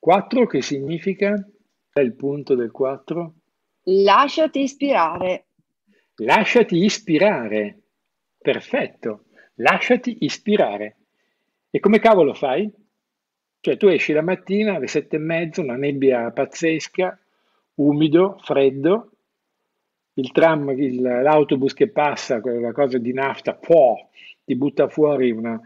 4 che significa? È il punto del 4? Lasciati ispirare. Lasciati ispirare. Perfetto. Lasciati ispirare. E come cavolo fai? Cioè tu esci la mattina alle sette e mezzo, una nebbia pazzesca, umido, freddo, il tram, il, l'autobus che passa, quella cosa di nafta, può, ti butta fuori una,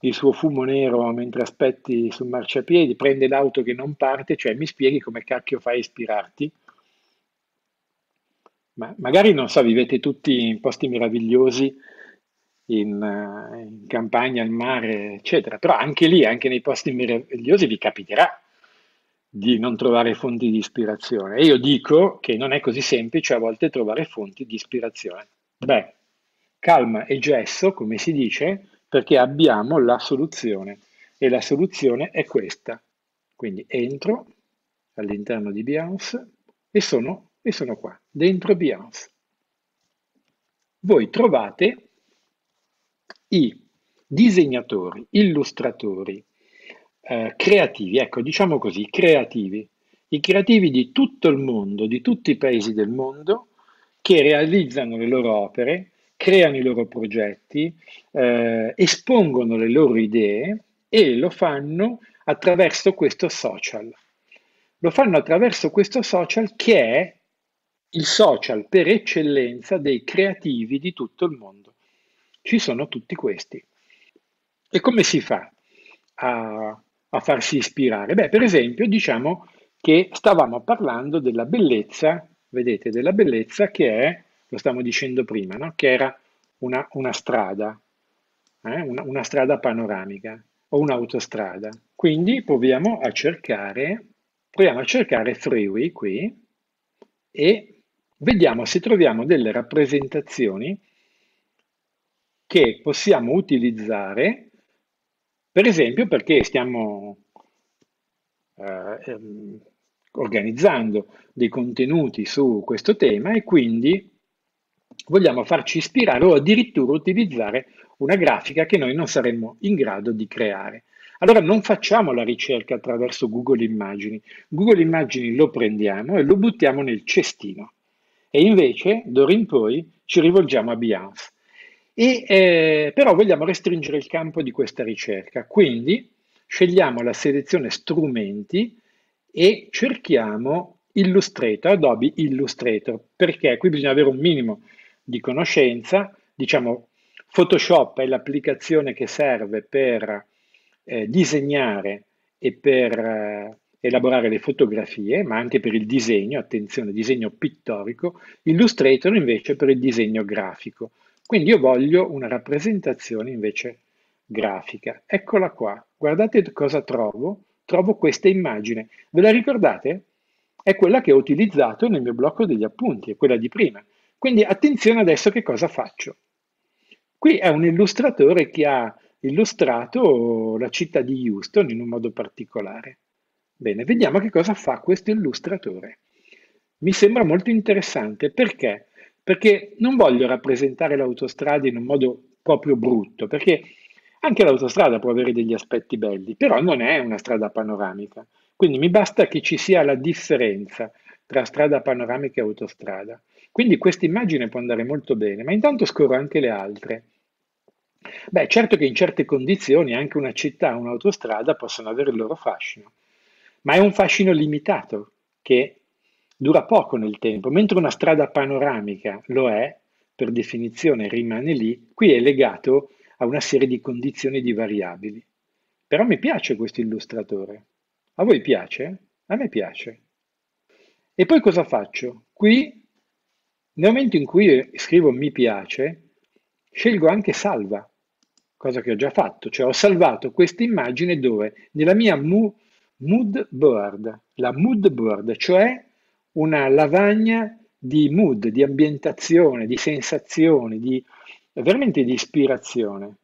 il suo fumo nero mentre aspetti sul marciapiedi, prende l'auto che non parte, cioè mi spieghi come cacchio fai a ispirarti. Ma magari, non so, vivete tutti in posti meravigliosi, in, eh, in campagna, al mare, eccetera, però anche lì, anche nei posti meravigliosi vi capiterà di non trovare fonti di ispirazione. E io dico che non è così semplice a volte trovare fonti di ispirazione. Beh, calma e gesso, come si dice, perché abbiamo la soluzione e la soluzione è questa. Quindi entro all'interno di Behance e sono, e sono qua, dentro Behance. Voi trovate i disegnatori, illustratori, eh, creativi, ecco diciamo così, creativi, i creativi di tutto il mondo, di tutti i paesi del mondo, che realizzano le loro opere creano i loro progetti, eh, espongono le loro idee e lo fanno attraverso questo social. Lo fanno attraverso questo social che è il social per eccellenza dei creativi di tutto il mondo. Ci sono tutti questi. E come si fa a, a farsi ispirare? Beh, per esempio, diciamo che stavamo parlando della bellezza, vedete, della bellezza che è lo stiamo dicendo prima, no? che era una, una strada, eh? una, una strada panoramica o un'autostrada. Quindi proviamo a cercare, proviamo a cercare freeway qui e vediamo se troviamo delle rappresentazioni che possiamo utilizzare, per esempio perché stiamo eh, ehm, organizzando dei contenuti su questo tema e quindi vogliamo farci ispirare o addirittura utilizzare una grafica che noi non saremmo in grado di creare. Allora non facciamo la ricerca attraverso Google Immagini. Google Immagini lo prendiamo e lo buttiamo nel cestino. E invece, d'ora in poi, ci rivolgiamo a Beyoncé. E, eh, però vogliamo restringere il campo di questa ricerca, quindi scegliamo la selezione strumenti e cerchiamo Illustrator, Adobe Illustrator, perché qui bisogna avere un minimo di conoscenza, diciamo Photoshop è l'applicazione che serve per eh, disegnare e per eh, elaborare le fotografie, ma anche per il disegno, attenzione, disegno pittorico, Illustrator invece per il disegno grafico. Quindi io voglio una rappresentazione invece grafica. Eccola qua, guardate cosa trovo, trovo questa immagine. Ve la ricordate? È quella che ho utilizzato nel mio blocco degli appunti, è quella di prima. Quindi attenzione adesso che cosa faccio. Qui è un illustratore che ha illustrato la città di Houston in un modo particolare. Bene, vediamo che cosa fa questo illustratore. Mi sembra molto interessante perché? Perché non voglio rappresentare l'autostrada in un modo proprio brutto, perché anche l'autostrada può avere degli aspetti belli, però non è una strada panoramica. Quindi mi basta che ci sia la differenza tra strada panoramica e autostrada. Quindi questa immagine può andare molto bene, ma intanto scorro anche le altre. Beh, certo che in certe condizioni anche una città, un'autostrada possono avere il loro fascino, ma è un fascino limitato che dura poco nel tempo, mentre una strada panoramica lo è, per definizione rimane lì, qui è legato a una serie di condizioni di variabili. Però mi piace questo illustratore. A voi piace? A me piace. E poi cosa faccio? Qui nel momento in cui scrivo mi piace, scelgo anche salva, cosa che ho già fatto, cioè ho salvato questa immagine dove? Nella mia mu, mood board, la mood board, cioè una lavagna di mood, di ambientazione, di sensazioni, di, veramente di ispirazione.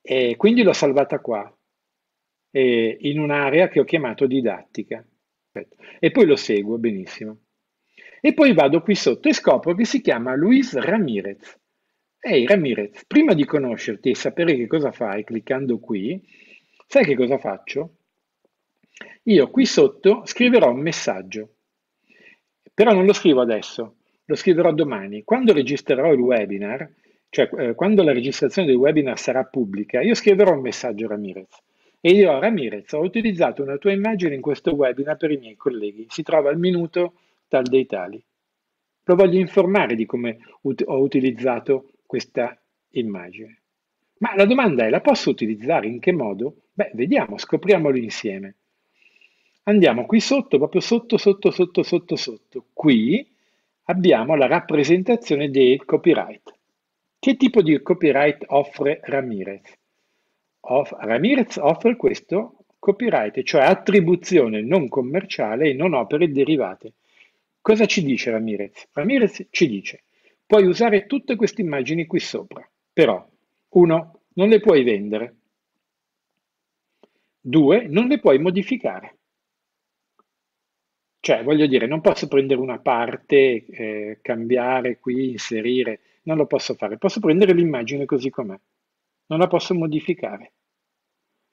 E quindi l'ho salvata qua, in un'area che ho chiamato didattica. E poi lo seguo benissimo. E poi vado qui sotto e scopro che si chiama Luis Ramirez. Ehi Ramirez, prima di conoscerti e sapere che cosa fai cliccando qui, sai che cosa faccio? Io qui sotto scriverò un messaggio, però non lo scrivo adesso, lo scriverò domani. Quando registrerò il webinar, cioè eh, quando la registrazione del webinar sarà pubblica, io scriverò un messaggio a Ramirez. E io, Ramirez, ho utilizzato una tua immagine in questo webinar per i miei colleghi. Si trova al minuto tal dei tali. Lo voglio informare di come ut- ho utilizzato questa immagine. Ma la domanda è, la posso utilizzare? In che modo? Beh, vediamo, scopriamolo insieme. Andiamo qui sotto, proprio sotto, sotto, sotto, sotto, sotto. Qui abbiamo la rappresentazione del copyright. Che tipo di copyright offre Ramirez? Of- Ramirez offre questo copyright, cioè attribuzione non commerciale e non opere derivate. Cosa ci dice Ramirez? Ramirez ci dice, puoi usare tutte queste immagini qui sopra, però 1. Non le puoi vendere. 2. Non le puoi modificare. Cioè, voglio dire, non posso prendere una parte, eh, cambiare qui, inserire, non lo posso fare. Posso prendere l'immagine così com'è. Non la posso modificare.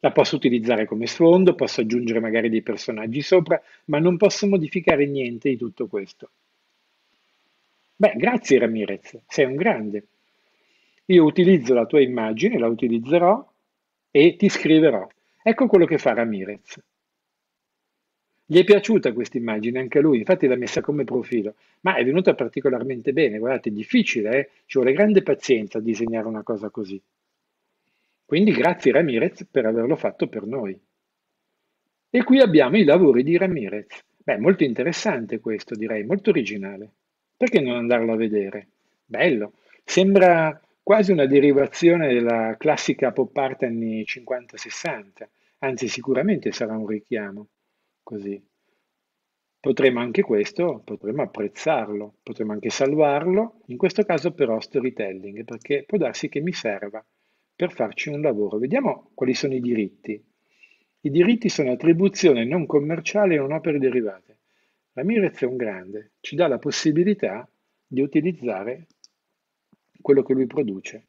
La posso utilizzare come sfondo, posso aggiungere magari dei personaggi sopra, ma non posso modificare niente di tutto questo. Beh, grazie Ramirez, sei un grande. Io utilizzo la tua immagine, la utilizzerò e ti scriverò. Ecco quello che fa Ramirez. Gli è piaciuta questa immagine anche a lui, infatti l'ha messa come profilo, ma è venuta particolarmente bene, guardate, è difficile, eh? ci vuole grande pazienza a disegnare una cosa così. Quindi grazie Ramirez per averlo fatto per noi. E qui abbiamo i lavori di Ramirez. Beh, molto interessante questo, direi, molto originale. Perché non andarlo a vedere? Bello. Sembra quasi una derivazione della classica pop art anni 50-60, anzi sicuramente sarà un richiamo. Così. Potremmo anche questo, potremmo apprezzarlo, potremmo anche salvarlo, in questo caso però storytelling, perché può darsi che mi serva per farci un lavoro. Vediamo quali sono i diritti. I diritti sono attribuzione non commerciale e non opere derivate. Ramirez è un grande, ci dà la possibilità di utilizzare quello che lui produce.